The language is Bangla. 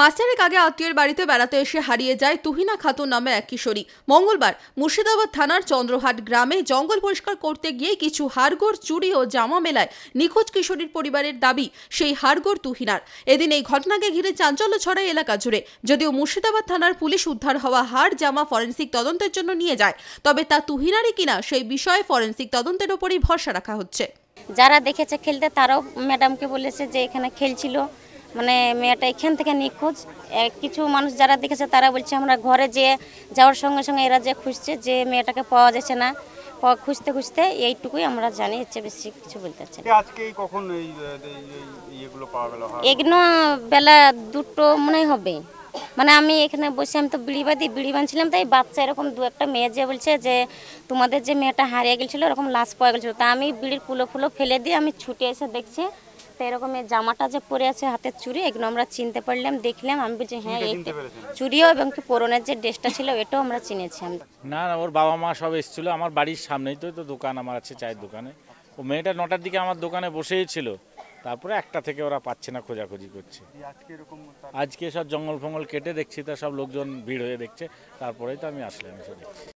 মাস্টারেক আগে আত্মীয়ের বাড়িতে বেড়াতে এসে হারিয়ে যায় তুহিনা খাতুন নামে এক কিশোরী মঙ্গলবার মুর্শিদাবাদ থানার চন্দ্রহাট গ্রামে জঙ্গল পরিষ্কার করতে গিয়ে কিছু হাড়গোড় চুরি ও জামা মেলায় নিখোঁজ কিশোরীর পরিবারের দাবি সেই হাড়গোড় তুহিনার এদিন এই ঘটনাকে ঘিরে চাঞ্চল্য ছড়ায় এলাকা জুড়ে যদিও মুর্শিদাবাদ থানার পুলিশ উদ্ধার হওয়া হাড় জামা ফরেন্সিক তদন্তের জন্য নিয়ে যায় তবে তা তুহিনারই কিনা সেই বিষয়ে ফরেন্সিক তদন্তের ওপরই ভরসা রাখা হচ্ছে যারা দেখেছে খেলতে তারাও ম্যাডামকে বলেছে যে এখানে খেলছিল মানে মেয়েটা এখান থেকে নিখোঁজ কিছু মানুষ যারা দেখেছে তারা বলছে আমরা ঘরে যে যাওয়ার সঙ্গে সঙ্গে এরা যে খুঁজছে যে মেয়েটাকে পাওয়া যাচ্ছে না খুঁজতে খুঁজতে এইটুকুই আমরা জানি হচ্ছে বেশি কিছু বলতে চাই এগুলো হ্যাঁ। বেলা দুটো মনে হবে মানে আমি এখানে বসে আমি তো বিড়ি বাঁধি বিড়ি বাঁধছিলাম তাই বাচ্চা এরকম দু একটা মেয়ে যে বলছে যে তোমাদের যে মেয়েটা হারিয়ে গেছিলো এরকম লাশ পাওয়া গেছিলো তা আমি বিড়ির কুলো ফুলো ফেলে দিয়ে আমি ছুটে এসে দেখছি তো এরকম এই জামাটা যে পরে আছে হাতের চুড়ি এগুলো আমরা চিনতে পারলাম দেখলাম আমি বলছি হ্যাঁ চুরিও চুড়িও এবং কি পরনের যে ড্রেসটা ছিল এটাও আমরা চিনেছি না না ওর বাবা মা সব এসেছিলো আমার বাড়ির সামনেই তো তো দোকান আমার আছে চায়ের দোকানে ও মেয়েটা নটার দিকে আমার দোকানে বসেই ছিল তারপরে একটা থেকে ওরা পাচ্ছে না খোঁজাখুঁজি করছে আজকে সব জঙ্গল ফঙ্গল কেটে দেখছি তা সব লোকজন ভিড় হয়ে দেখছে তারপরেই তো আমি আসলাম